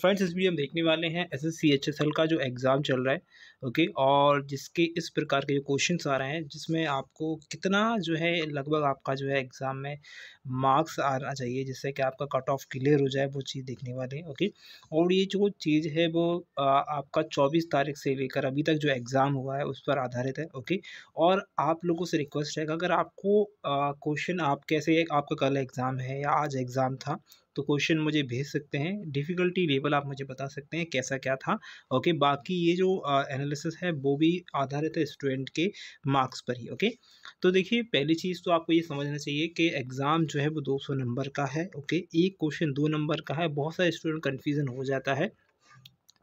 Friends इस video हम देखने वाले हैं एस एस का जो एग्ज़ाम चल रहा है ओके और जिसके इस प्रकार के जो क्वेश्चंस आ रहे हैं जिसमें आपको कितना जो है लगभग आपका जो है एग्ज़ाम में मार्क्स आना चाहिए जिससे कि आपका कट ऑफ क्लियर हो जाए वो चीज़ देखने वाले हैं ओके और ये जो चीज़ है वो आ, आपका चौबीस तारीख से लेकर अभी तक जो एग्ज़ाम हुआ है उस पर आधारित है ओके और आप लोगों से रिक्वेस्ट है अगर आपको क्वेश्चन आप कैसे आपका कल एग्ज़ाम है या आज एग्ज़ाम था तो क्वेश्चन मुझे भेज सकते हैं डिफ़िकल्टी लेवल आप मुझे बता सकते हैं कैसा क्या था ओके बाकी ये जो एनालिसिस है वो भी आधारित है स्टूडेंट के मार्क्स पर ही ओके तो देखिए पहली चीज़ तो आपको ये समझना चाहिए कि एग्ज़ाम जो है वो दो नंबर का है ओके एक क्वेश्चन दो नंबर का है बहुत सारे स्टूडेंट कन्फ्यूज़न हो जाता है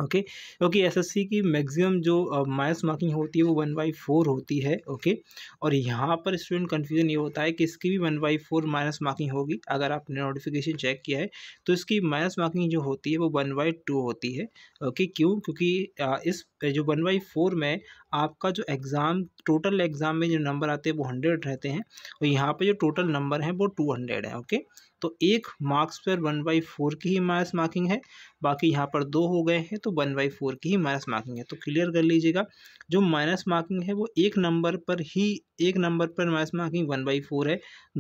ओके ओके एसएससी की मैक्सिमम जो माइनस मार्किंग होती है वो वन बाई फोर होती है ओके okay? और यहाँ पर स्टूडेंट कन्फ्यूजन ये होता है कि इसकी भी one by four minus marking होगी अगर आपने नोटिफिकेशन चेक किया है तो इसकी माइनस मार्किंग जो होती है वो वन बाई टू होती है ओके okay? क्यों क्योंकि इस जो वन बाई फोर में आपका जो एग्ज़ाम टोटल एग्ज़ाम में जो नंबर आते हैं वो हंड्रेड रहते हैं और यहाँ पर जो टोटल नंबर हैं वो टू हंड्रेड है ओके okay? तो एक मार्क्स पर वन बाई फोर की ही माइनस मार्किंग है बाकी यहाँ पर दो हो गए हैं तो वन बाई फोर की ही माइनस मार्किंग है तो क्लियर कर लीजिएगा जो माइनस मार्किंग है वो एक नंबर पर ही एक नंबर पर minus marking one by four है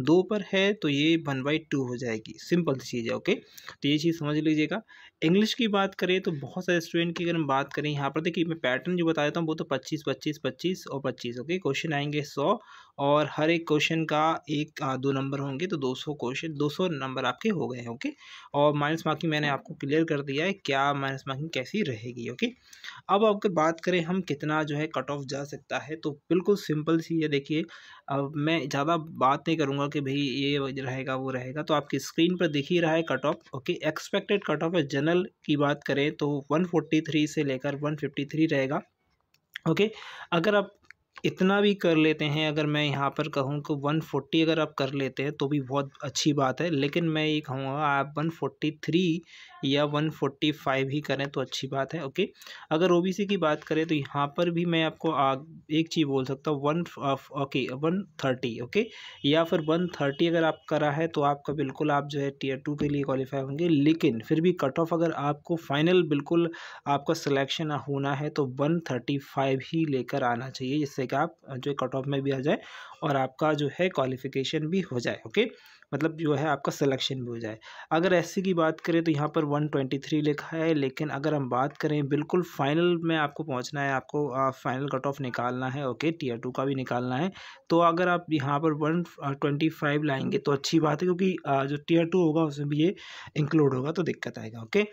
दो पर है तो ये वन बाई टू हो जाएगी सिंपल सी चीज़ है ओके तो ये चीज़ समझ लीजिएगा इंग्लिश की बात करें तो बहुत सारे स्टूडेंट की अगर हम बात करें यहाँ पर देखिए मैं पैटर्न जो बता देता हूँ वो तो पच्चीस पच्चीस पच्चीस और पच्चीस ओके क्वेश्चन आएंगे सौ और हर एक क्वेश्चन का एक दो नंबर होंगे तो दो सौ क्वेश्चन दो सौ नंबर आपके हो गए हैं ओके और माइनस मार्किंग मैंने आपको क्लियर कर दिया है क्या माइनस मार्किंग कैसी रहेगी ओके अब आपके बात करें हम कितना जो है कट ऑफ जा सकता है तो बिल्कुल सिंपल सी ये देखिए अब मैं ज़्यादा बात नहीं करूँगा कि भाई ये रहेगा वो रहेगा तो आपकी स्क्रीन पर दिख ही रहा है cut off okay expected cut off general की बात करें तो वन से लेकर वन रहेगा ओके okay, अगर आप इतना भी कर लेते हैं अगर मैं यहाँ पर कहूँ कि वन फोर्टी अगर आप कर लेते हैं तो भी बहुत अच्छी बात है लेकिन मैं ये कहूँगा आप वन फोर्टी थ्री या 145 ही करें तो अच्छी बात है ओके अगर ओबीसी की बात करें तो यहाँ पर भी मैं आपको आ, एक चीज़ बोल सकता हूँ one okay one thirty okay या फिर वन थर्टी अगर आप करा है तो आपका बिल्कुल आप जो है टीयर टू के लिए क्वालिफाई होंगे लेकिन फिर भी कट ऑफ अगर आपको फाइनल बिल्कुल आपका सिलेक्शन होना है तो वन थर्टी फाइव ही लेकर आना चाहिए जिससे कि आप जो कट ऑफ में भी आ जाए और आपका जो है क्वालिफिकेशन भी हो जाए ओके मतलब जो है आपका सिलेक्शन भी हो जाए अगर ऐसे की बात करें तो यहाँ पर 123 लिखा है लेकिन अगर हम बात करें बिल्कुल फाइनल में आपको पहुँचना है आपको आ, फाइनल कट ऑफ निकालना है ओके टीयर टू का भी निकालना है तो अगर आप यहाँ पर वन ट्वेंटी फाइव लाएंगे तो अच्छी बात है क्योंकि आ, जो टीयर टू होगा उसमें भी ये इंक्लूड होगा तो दिक्कत आएगा ओके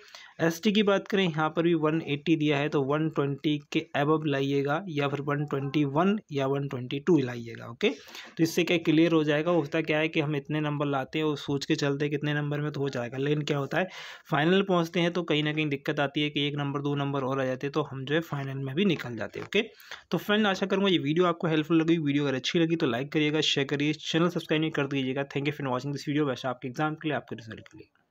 टी की बात करें यहाँ पर भी 180 दिया है तो 120 के एबब लाइएगा या फिर 121 या 122 लाइएगा ओके तो इससे क्या क्लियर हो जाएगा होता क्या है कि हम इतने नंबर लाते हैं और सोच के चलते हैं कितने नंबर में तो हो जाएगा लेकिन क्या होता है फाइनल पहुँचते हैं तो कहीं ना कहीं दिक्कत आती है कि एक नंबर दो नंबर और आ जाते हैं तो हम जो है फाइनल में भी निकल जाते हैं ओके तो फ्रेंड आशा करूँगा ये वीडियो आपको हेल्पफुल लगी वीडियो अगर अच्छी लगी तो लाइक करिएगा शेयर करिए चैनल सब्सक्राइब नहीं कर दीजिएगा thank you for watching this video वैसे आपके एग्जाम के लिए आपके रिजल्ट के लिए